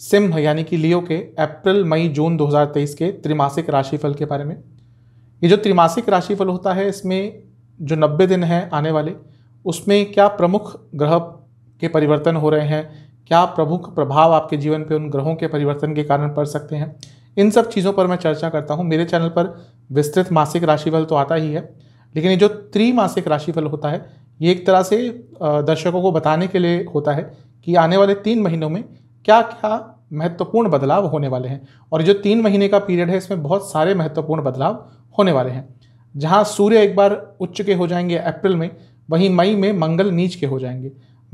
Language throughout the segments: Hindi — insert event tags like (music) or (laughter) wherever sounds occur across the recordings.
सिंह यानी कि लियो के अप्रैल मई जून 2023 के त्रिमासिक राशिफल के बारे में ये जो त्रिमासिक राशिफल होता है इसमें जो 90 दिन हैं आने वाले उसमें क्या प्रमुख ग्रह के परिवर्तन हो रहे हैं क्या प्रमुख प्रभाव आपके जीवन पे उन ग्रहों के परिवर्तन के कारण पड़ सकते हैं इन सब चीज़ों पर मैं चर्चा करता हूँ मेरे चैनल पर विस्तृत मासिक राशिफल तो आता ही है लेकिन ये जो त्रिमासिक राशिफल होता है ये एक तरह से दर्शकों को बताने के लिए होता है कि आने वाले तीन महीनों में क्या क्या महत्वपूर्ण बदलाव होने वाले हैं और जो तीन महीने का पीरियड है इसमें बहुत सारे महत्वपूर्ण बदलाव होने वाले हैं जहाँ सूर्य एक बार उच्च के हो जाएंगे अप्रैल में वहीं मई में मंगल नीच के हो जाएंगे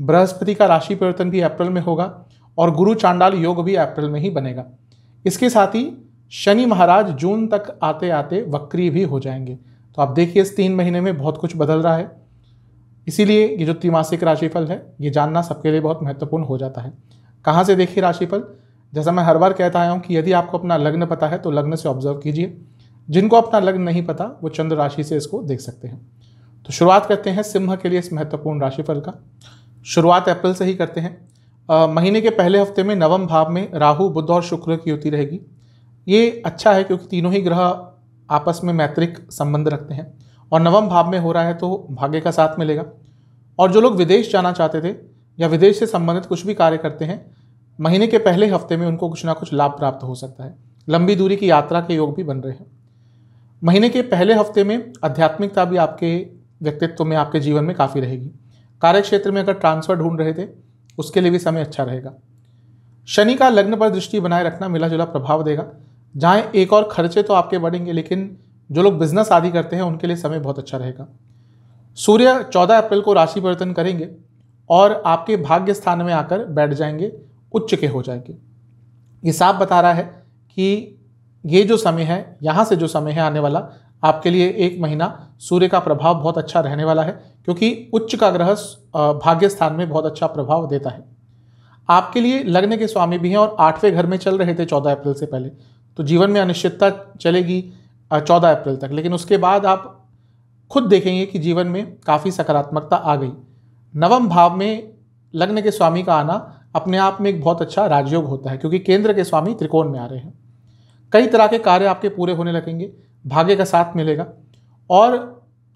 बृहस्पति का राशि परिवर्तन भी अप्रैल में होगा और गुरु चांडाल योग भी अप्रैल में ही बनेगा इसके साथ ही शनि महाराज जून तक आते आते वक्री भी हो जाएंगे तो आप देखिए इस तीन महीने में बहुत कुछ बदल रहा है इसीलिए ये जो त्रिमासिक राशिफल है ये जानना सबके लिए बहुत महत्वपूर्ण हो जाता है कहाँ से देखिए राशिफल जैसा मैं हर बार कहता आया हूँ कि यदि आपको अपना लग्न पता है तो लग्न से ऑब्जर्व कीजिए जिनको अपना लग्न नहीं पता वो चंद्र राशि से इसको देख सकते हैं तो शुरुआत करते हैं सिंह के लिए इस महत्वपूर्ण राशिफल का शुरुआत अप्रैल से ही करते हैं आ, महीने के पहले हफ्ते में नवम भाव में राहु बुद्ध और शुक्र की युति रहेगी ये अच्छा है क्योंकि तीनों ही ग्रह आपस में मैत्रिक संबंध रखते हैं और नवम भाव में हो रहा है तो भाग्य का साथ मिलेगा और जो लोग विदेश जाना चाहते थे या विदेश से संबंधित कुछ भी कार्य करते हैं महीने के पहले हफ्ते में उनको कुछ ना कुछ लाभ प्राप्त हो सकता है लंबी दूरी की यात्रा के योग भी बन रहे हैं महीने के पहले हफ्ते में आध्यात्मिकता भी आपके व्यक्तित्व में आपके जीवन में काफ़ी रहेगी कार्य क्षेत्र में अगर ट्रांसफर ढूंढ रहे थे उसके लिए भी समय अच्छा रहेगा शनि का लग्न पर दृष्टि बनाए रखना मिला जुला प्रभाव देगा जहाँ एक और खर्चे तो आपके बढ़ेंगे लेकिन जो लोग बिजनेस आदि करते हैं उनके लिए समय बहुत अच्छा रहेगा सूर्य 14 अप्रैल को राशि परिवर्तन करेंगे और आपके भाग्य स्थान में आकर बैठ जाएंगे उच्च के हो जाएंगे ये साफ बता रहा है कि ये जो समय है यहाँ से जो समय है आने वाला आपके लिए एक महीना सूर्य का प्रभाव बहुत अच्छा रहने वाला है क्योंकि उच्च का ग्रह भाग्य स्थान में बहुत अच्छा प्रभाव देता है आपके लिए लग्न के स्वामी भी हैं और आठवें घर में चल रहे थे चौदह अप्रैल से पहले तो जीवन में अनिश्चितता चलेगी चौदह अप्रैल तक लेकिन उसके बाद आप खुद देखेंगे कि जीवन में काफ़ी सकारात्मकता आ गई नवम भाव में लग्न के स्वामी का आना अपने आप में एक बहुत अच्छा राजयोग होता है क्योंकि केंद्र के स्वामी त्रिकोण में आ रहे हैं कई तरह के कार्य आपके पूरे होने लगेंगे भाग्य का साथ मिलेगा और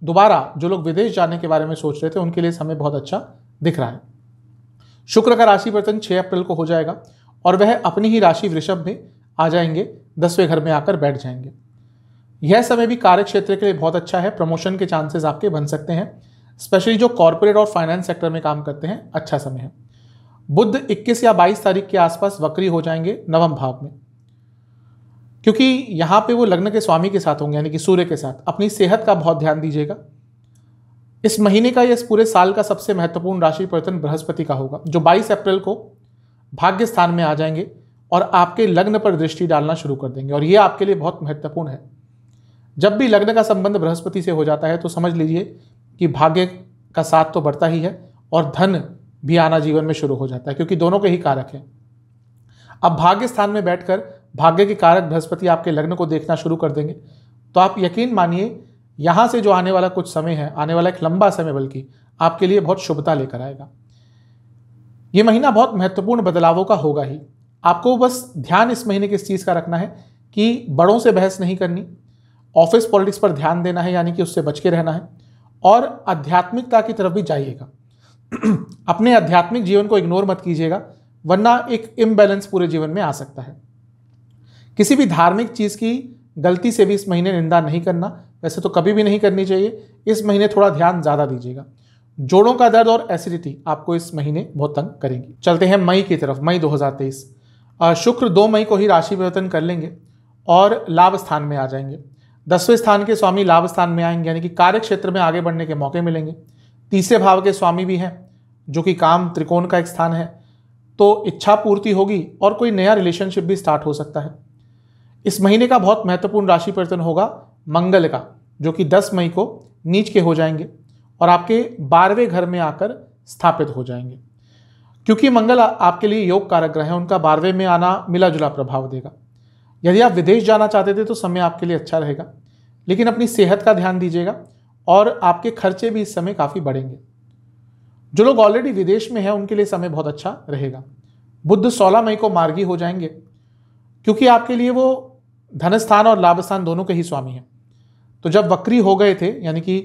दोबारा जो लोग विदेश जाने के बारे में सोच रहे थे उनके लिए समय बहुत अच्छा दिख रहा है शुक्र का राशि परिवर्तन 6 अप्रैल को हो जाएगा और वह अपनी ही राशि वृषभ में आ जाएंगे दसवें घर में आकर बैठ जाएंगे यह समय भी कार्य क्षेत्र के लिए बहुत अच्छा है प्रमोशन के चांसेस आपके बन सकते हैं स्पेशली जो कॉरपोरेट और फाइनेंस सेक्टर में काम करते हैं अच्छा समय है बुद्ध 21 या 22 तारीख के आसपास वक्री हो जाएंगे नवम भाव में क्योंकि यहाँ पे वो लग्न के स्वामी के साथ होंगे यानी कि सूर्य के साथ अपनी सेहत का बहुत ध्यान दीजिएगा इस महीने का या इस पूरे साल का सबसे महत्वपूर्ण राशि परिवर्तन बृहस्पति का होगा जो 22 अप्रैल को भाग्य स्थान में आ जाएंगे और आपके लग्न पर दृष्टि डालना शुरू कर देंगे और ये आपके लिए बहुत महत्वपूर्ण है जब भी लग्न का संबंध बृहस्पति से हो जाता है तो समझ लीजिए कि भाग्य का साथ तो बढ़ता ही है और धन भी आना जीवन में शुरू हो जाता है क्योंकि दोनों के ही कारक हैं अब भाग्य स्थान में बैठकर भाग्य के कारक बृहस्पति आपके लग्न को देखना शुरू कर देंगे तो आप यकीन मानिए यहाँ से जो आने वाला कुछ समय है आने वाला एक लंबा समय बल्कि आपके लिए बहुत शुभता लेकर आएगा ये महीना बहुत महत्वपूर्ण बदलावों का होगा ही आपको बस ध्यान इस महीने की इस चीज़ का रखना है कि बड़ों से बहस नहीं करनी ऑफिस पॉलिटिक्स पर ध्यान देना है यानी कि उससे बच के रहना है और आध्यात्मिकता की तरफ भी जाइएगा (clears throat) अपने आध्यात्मिक जीवन को इग्नोर मत कीजिएगा वरना एक इम्बैलेंस पूरे जीवन में आ सकता है किसी भी धार्मिक चीज़ की गलती से भी इस महीने निंदा नहीं करना वैसे तो कभी भी नहीं करनी चाहिए इस महीने थोड़ा ध्यान ज़्यादा दीजिएगा जोड़ों का दर्द और एसिडिटी आपको इस महीने बहुत तंग करेंगी चलते हैं मई की तरफ मई 2023 शुक्र दो मई को ही राशि परिवर्तन कर लेंगे और लाभ स्थान में आ जाएंगे दसवें स्थान के स्वामी लाभ स्थान में आएंगे यानी कि कार्य क्षेत्र में आगे बढ़ने के मौके मिलेंगे तीसरे भाव के स्वामी भी हैं जो कि काम त्रिकोण का एक स्थान है तो इच्छा पूर्ति होगी और कोई नया रिलेशनशिप भी स्टार्ट हो सकता है इस महीने का बहुत महत्वपूर्ण राशि परिवर्तन होगा मंगल का जो कि 10 मई को नीच के हो जाएंगे और आपके बारहवें घर में आकर स्थापित हो जाएंगे क्योंकि मंगल आपके लिए योग कारक ग्रह है उनका बारहवें में आना मिला जुला प्रभाव देगा यदि आप विदेश जाना चाहते थे तो समय आपके लिए अच्छा रहेगा लेकिन अपनी सेहत का ध्यान दीजिएगा और आपके खर्चे भी इस समय काफ़ी बढ़ेंगे जो लोग ऑलरेडी विदेश में हैं उनके लिए समय बहुत अच्छा रहेगा बुद्ध सोलह मई को मार्गी हो जाएंगे क्योंकि आपके लिए वो धनस्थान और लाभस्थान दोनों के ही स्वामी हैं तो जब वक्री हो गए थे यानी कि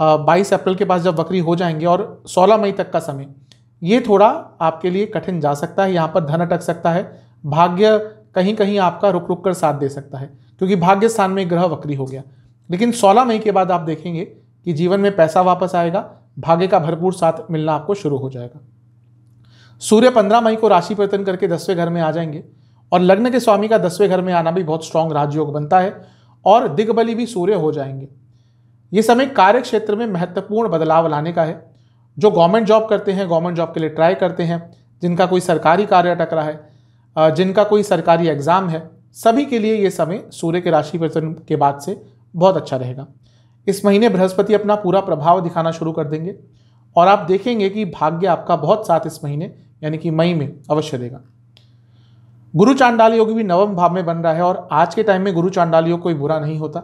बाईस अप्रैल के पास जब वक्री हो जाएंगे और सोलह मई तक का समय ये थोड़ा आपके लिए कठिन जा सकता है यहाँ पर धन अटक सकता है भाग्य कहीं कहीं आपका रुक रुक कर साथ दे सकता है क्योंकि भाग्य स्थान में ग्रह वक्री हो गया लेकिन सोलह मई के बाद आप देखेंगे कि जीवन में पैसा वापस आएगा भाग्य का भरपूर साथ मिलना आपको शुरू हो जाएगा सूर्य पंद्रह मई को राशि परिवर्तन करके दसवें घर में आ जाएंगे और लग्न के स्वामी का दसवें घर में आना भी बहुत स्ट्रांग राजयोग बनता है और दिग्बली भी सूर्य हो जाएंगे ये समय कार्य क्षेत्र में महत्वपूर्ण बदलाव लाने का है जो गवर्नमेंट जॉब करते हैं गवर्नमेंट जॉब के लिए ट्राई करते हैं जिनका कोई सरकारी कार्य अटक रहा है जिनका कोई सरकारी एग्ज़ाम है सभी के लिए ये समय सूर्य के राशि परिवर्तन के बाद से बहुत अच्छा रहेगा इस महीने बृहस्पति अपना पूरा प्रभाव दिखाना शुरू कर देंगे और आप देखेंगे कि भाग्य आपका बहुत साथ इस महीने यानी कि मई में अवश्य देगा गुरु चांडाल योग भी नवम भाव में बन रहा है और आज के टाइम में गुरु चांडाल योग कोई बुरा नहीं होता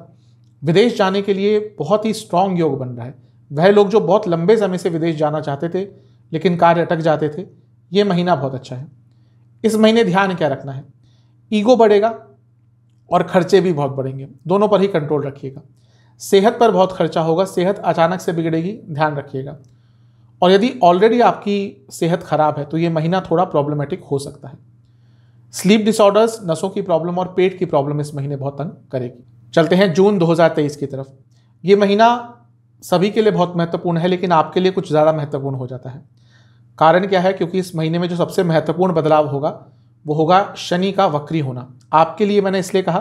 विदेश जाने के लिए बहुत ही स्ट्रांग योग बन रहा है वह लोग जो बहुत लंबे समय से विदेश जाना चाहते थे लेकिन कार्य अटक जाते थे ये महीना बहुत अच्छा है इस महीने ध्यान क्या रखना है ईगो बढ़ेगा और खर्चे भी बहुत बढ़ेंगे दोनों पर ही कंट्रोल रखिएगा सेहत पर बहुत खर्चा होगा सेहत अचानक से बिगड़ेगी ध्यान रखिएगा और यदि ऑलरेडी आपकी सेहत खराब है तो ये महीना थोड़ा प्रॉब्लमेटिक हो सकता है स्लीप डिसऑर्डर्स नसों की प्रॉब्लम और पेट की प्रॉब्लम इस महीने बहुत तंग करेगी चलते हैं जून 2023 की तरफ ये महीना सभी के लिए बहुत महत्वपूर्ण है लेकिन आपके लिए कुछ ज़्यादा महत्वपूर्ण हो जाता है कारण क्या है क्योंकि इस महीने में जो सबसे महत्वपूर्ण बदलाव होगा वो होगा शनि का वक्री होना आपके लिए मैंने इसलिए कहा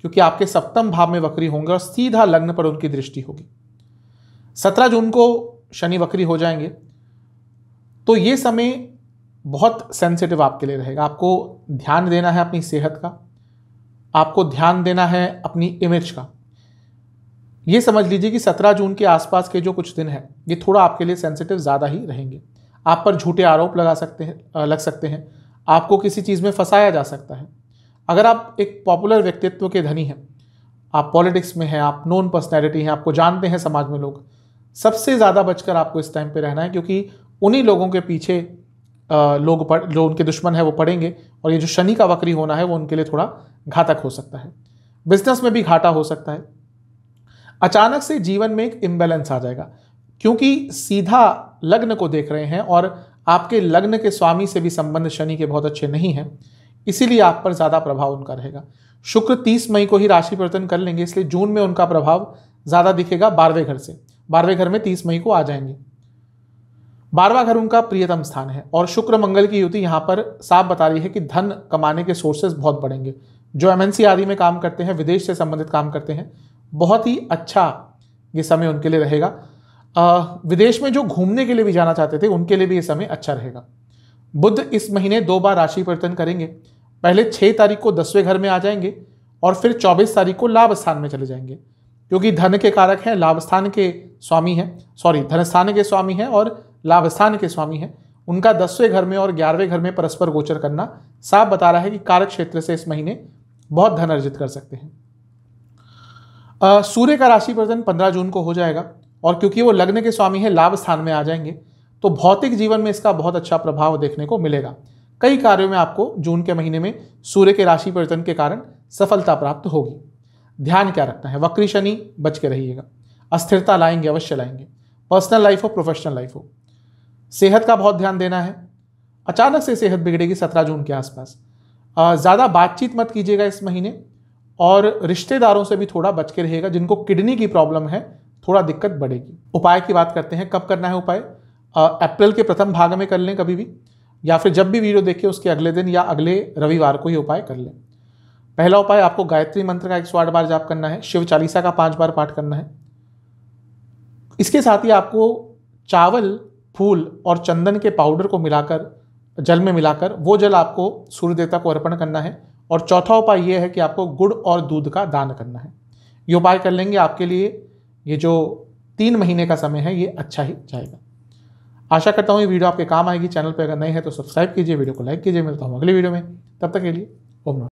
क्योंकि आपके सप्तम भाव में वक्री होंगे और सीधा लग्न पर उनकी दृष्टि होगी सत्रह जून को शनि वक्री हो जाएंगे तो ये समय बहुत सेंसिटिव आपके लिए रहेगा आपको ध्यान देना है अपनी सेहत का आपको ध्यान देना है अपनी इमेज का ये समझ लीजिए कि 17 जून के आसपास के जो कुछ दिन हैं ये थोड़ा आपके लिए सेंसिटिव ज़्यादा ही रहेंगे आप पर झूठे आरोप लगा सकते हैं लग सकते हैं आपको किसी चीज़ में फंसाया जा सकता है अगर आप एक पॉपुलर व्यक्तित्व के धनी हैं आप पॉलिटिक्स में हैं आप नॉन पर्सनैलिटी हैं आपको जानते हैं समाज में लोग सबसे ज़्यादा बचकर आपको इस टाइम पर रहना है क्योंकि उन्हीं लोगों के पीछे लोग पढ़ जो उनके दुश्मन है वो पढ़ेंगे और ये जो शनि का वक्री होना है वो उनके लिए थोड़ा घातक हो सकता है बिजनेस में भी घाटा हो सकता है अचानक से जीवन में एक इम्बेलेंस आ जाएगा क्योंकि सीधा लग्न को देख रहे हैं और आपके लग्न के स्वामी से भी संबंध शनि के बहुत अच्छे नहीं हैं इसीलिए आप पर ज़्यादा प्रभाव उनका रहेगा शुक्र तीस मई को ही राशि परिवर्तन कर लेंगे इसलिए जून में उनका प्रभाव ज़्यादा दिखेगा बारहवें घर से बारहवें घर में तीस मई को आ जाएंगे बारवा घर उनका प्रियतम स्थान है और शुक्र मंगल की युति यहाँ पर साफ बता रही है कि धन कमाने के सोर्सेज बहुत बढ़ेंगे जो एमएनसी आदि में काम करते हैं विदेश से संबंधित काम करते हैं बहुत ही अच्छा ये समय उनके लिए रहेगा विदेश में जो घूमने के लिए भी जाना चाहते थे उनके लिए भी ये समय अच्छा रहेगा बुद्ध इस महीने दो बार राशि परिवर्तन करेंगे पहले छः तारीख को दसवें घर में आ जाएंगे और फिर चौबीस तारीख को लाभ स्थान में चले जाएंगे क्योंकि धन के कारक हैं लाभ स्थान के स्वामी हैं सॉरी धन स्थान के स्वामी हैं और लाभ स्थान के स्वामी हैं उनका दसवें घर में और ग्यारहवें घर में परस्पर गोचर करना साफ बता रहा है कि कारक क्षेत्र से इस महीने बहुत धन अर्जित कर सकते हैं सूर्य का राशि परिवर्तन पंद्रह जून को हो जाएगा और क्योंकि वो लग्न के स्वामी है लाभ स्थान में आ जाएंगे तो भौतिक जीवन में इसका बहुत अच्छा प्रभाव देखने को मिलेगा कई कार्यों में आपको जून के महीने में सूर्य के राशि परिवर्तन के कारण सफलता प्राप्त होगी ध्यान क्या रखना है वक्री शनि बच के रहिएगा अस्थिरता लाएंगे अवश्य लाएंगे पर्सनल लाइफ हो प्रोफेशनल लाइफ हो सेहत का बहुत ध्यान देना है अचानक से सेहत बिगड़ेगी सत्रह जून के आसपास ज़्यादा बातचीत मत कीजिएगा इस महीने और रिश्तेदारों से भी थोड़ा बच के रहिएगा जिनको किडनी की प्रॉब्लम है थोड़ा दिक्कत बढ़ेगी उपाय की बात करते हैं कब करना है उपाय अप्रैल के प्रथम भाग में कर लें कभी भी या फिर जब भी वीडियो देखें उसके अगले दिन या अगले रविवार को ही उपाय कर लें पहला उपाय आपको गायत्री मंत्र का एक सौ आठ बार जाप करना है शिव चालीसा का पाँच बार पाठ करना है इसके साथ ही आपको चावल फूल और चंदन के पाउडर को मिलाकर जल में मिलाकर वो जल आपको सूर्य देवता को अर्पण करना है और चौथा उपाय यह है कि आपको गुड़ और दूध का दान करना है ये उपाय कर लेंगे आपके लिए ये जो तीन महीने का समय है ये अच्छा ही जाएगा आशा करता हूँ ये वीडियो आपके काम आएगी चैनल पर अगर नए हैं तो सब्सक्राइब कीजिए वीडियो को लाइक कीजिए मिलता हूँ अगली वीडियो में तब तक के लिए ओम